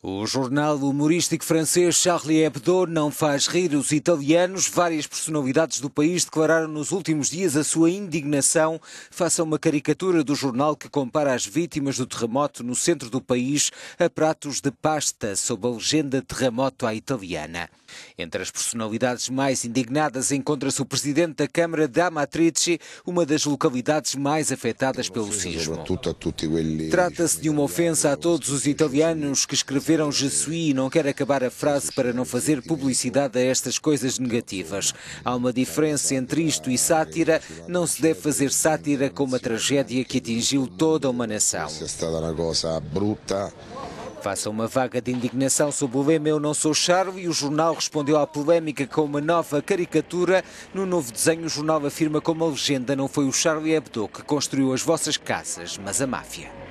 O jornal humorístico francês Charlie Hebdo não faz rir os italianos. Várias personalidades do país declararam nos últimos dias a sua indignação face a uma caricatura do jornal que compara as vítimas do terremoto no centro do país a pratos de pasta sob a legenda Terremoto à Italiana. Entre as personalidades mais indignadas encontra-se o presidente da Câmara da Amatrice, uma das localidades mais afetadas pelo sismo. Trata-se de uma ofensa a todos os italianos que escreveram verão jesuí e não quero acabar a frase para não fazer publicidade a estas coisas negativas. Há uma diferença entre isto e sátira. Não se deve fazer sátira com uma tragédia que atingiu toda uma nação. É uma coisa bruta Faça uma vaga de indignação sobre o lema Eu Não Sou charlie e o jornal respondeu à polémica com uma nova caricatura. No novo desenho, o jornal afirma como a legenda não foi o Charlie Hebdo que construiu as vossas casas, mas a máfia.